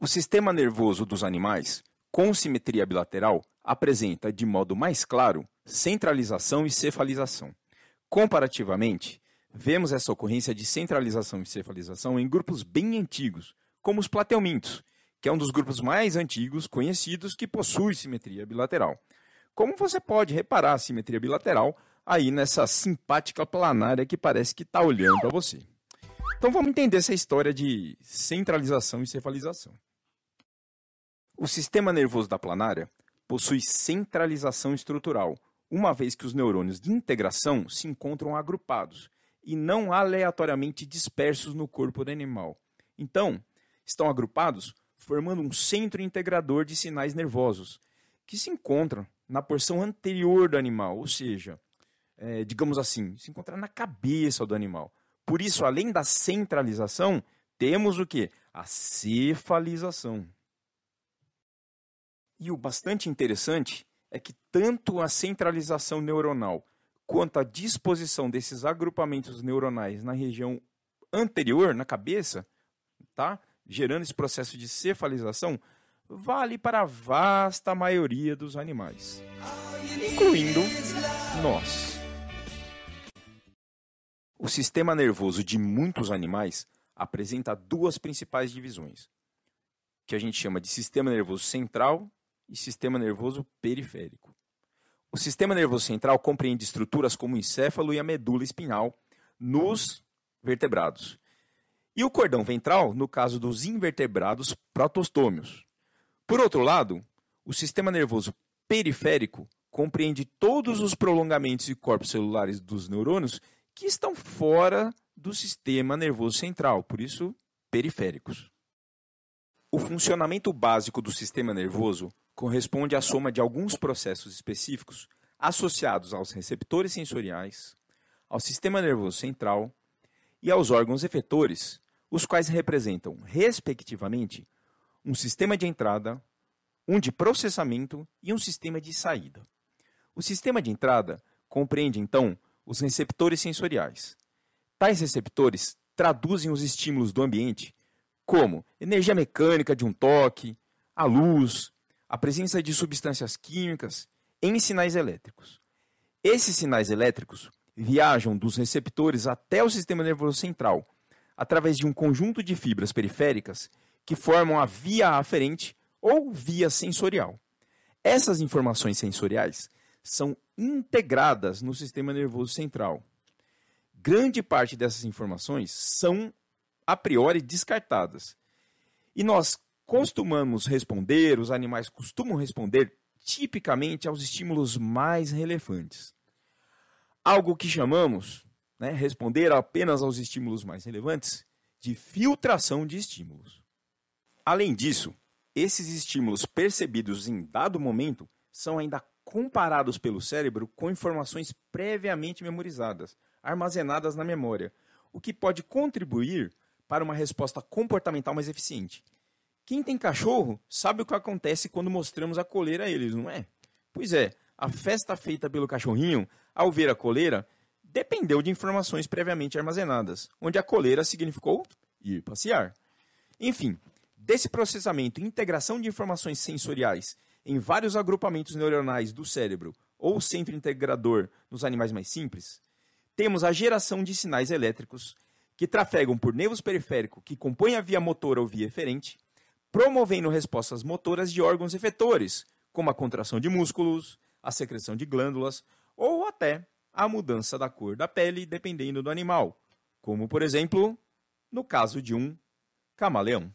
O sistema nervoso dos animais, com simetria bilateral, apresenta de modo mais claro centralização e cefalização. Comparativamente, vemos essa ocorrência de centralização e cefalização em grupos bem antigos, como os plateumintos, que é um dos grupos mais antigos conhecidos que possui simetria bilateral. Como você pode reparar a simetria bilateral aí nessa simpática planária que parece que está olhando para você. Então vamos entender essa história de centralização e cefalização. O sistema nervoso da planária possui centralização estrutural, uma vez que os neurônios de integração se encontram agrupados e não aleatoriamente dispersos no corpo do animal. Então, estão agrupados formando um centro integrador de sinais nervosos, que se encontram na porção anterior do animal, ou seja, é, digamos assim, se encontra na cabeça do animal. Por isso, além da centralização, temos o que? A cefalização. E o bastante interessante é que tanto a centralização neuronal quanto a disposição desses agrupamentos neuronais na região anterior, na cabeça, tá? gerando esse processo de cefalização, vale para a vasta maioria dos animais, incluindo nós. O sistema nervoso de muitos animais apresenta duas principais divisões, que a gente chama de sistema nervoso central e sistema nervoso periférico. O sistema nervoso central compreende estruturas como o encéfalo e a medula espinhal nos vertebrados. E o cordão ventral, no caso dos invertebrados protostômios. Por outro lado, o sistema nervoso periférico compreende todos os prolongamentos e corpos celulares dos neurônios que estão fora do sistema nervoso central, por isso periféricos. O funcionamento básico do sistema nervoso corresponde à soma de alguns processos específicos associados aos receptores sensoriais, ao sistema nervoso central e aos órgãos efetores, os quais representam, respectivamente, um sistema de entrada, um de processamento e um sistema de saída. O sistema de entrada compreende, então, os receptores sensoriais. Tais receptores traduzem os estímulos do ambiente, como energia mecânica de um toque, a luz, a presença de substâncias químicas, em sinais elétricos. Esses sinais elétricos viajam dos receptores até o sistema nervoso central, através de um conjunto de fibras periféricas que formam a via aferente ou via sensorial. Essas informações sensoriais são integradas no sistema nervoso central. Grande parte dessas informações são, a priori, descartadas. E nós costumamos responder, os animais costumam responder, tipicamente, aos estímulos mais relevantes. Algo que chamamos, né, responder apenas aos estímulos mais relevantes, de filtração de estímulos. Além disso, esses estímulos percebidos em dado momento são ainda comparados pelo cérebro com informações previamente memorizadas, armazenadas na memória, o que pode contribuir para uma resposta comportamental mais eficiente. Quem tem cachorro sabe o que acontece quando mostramos a coleira a eles, não é? Pois é, a festa feita pelo cachorrinho, ao ver a coleira, dependeu de informações previamente armazenadas, onde a coleira significou ir passear. Enfim, desse processamento e integração de informações sensoriais em vários agrupamentos neuronais do cérebro ou centro integrador nos animais mais simples, temos a geração de sinais elétricos que trafegam por nervos periféricos que compõem a via motora ou via eferente, promovendo respostas motoras de órgãos efetores, como a contração de músculos, a secreção de glândulas ou até a mudança da cor da pele dependendo do animal, como por exemplo, no caso de um camaleão.